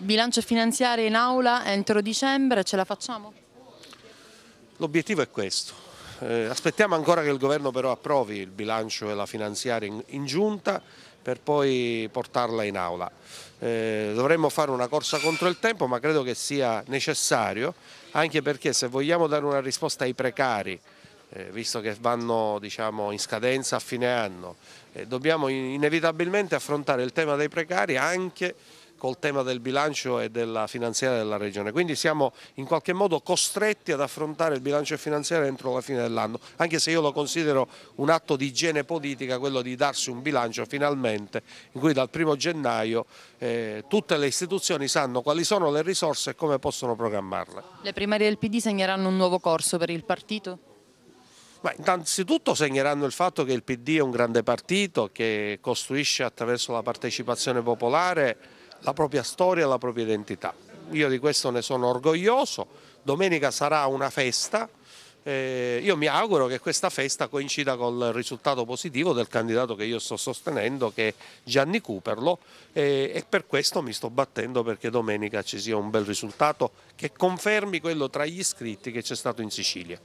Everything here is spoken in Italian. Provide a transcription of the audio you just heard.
bilancio finanziario in aula entro dicembre, ce la facciamo? L'obiettivo è questo. Eh, aspettiamo ancora che il governo però approvi il bilancio e la finanziaria in, giunta per poi portarla in aula. Eh, dovremmo fare una corsa contro il tempo ma credo che sia necessario anche perché se vogliamo dare una risposta ai precari eh, visto che vanno diciamo, in scadenza a fine anno dobbiamo inevitabilmente affrontare il tema dei precari anche col tema del bilancio e della finanziaria della Regione. Quindi siamo in qualche modo costretti ad affrontare il bilancio finanziario entro la fine dell'anno, anche se io lo considero un atto di igiene politica, quello di darsi un bilancio finalmente in cui dal primo gennaio eh, tutte le istituzioni sanno quali sono le risorse e come possono programmarle. Le primarie del PD segneranno un nuovo corso per il partito? Ma innanzitutto segneranno il fatto che il PD è un grande partito che costruisce attraverso la partecipazione popolare la propria storia e la propria identità. Io di questo ne sono orgoglioso, domenica sarà una festa, eh, io mi auguro che questa festa coincida col risultato positivo del candidato che io sto sostenendo che è Gianni Cuperlo eh, e per questo mi sto battendo perché domenica ci sia un bel risultato che confermi quello tra gli iscritti che c'è stato in Sicilia.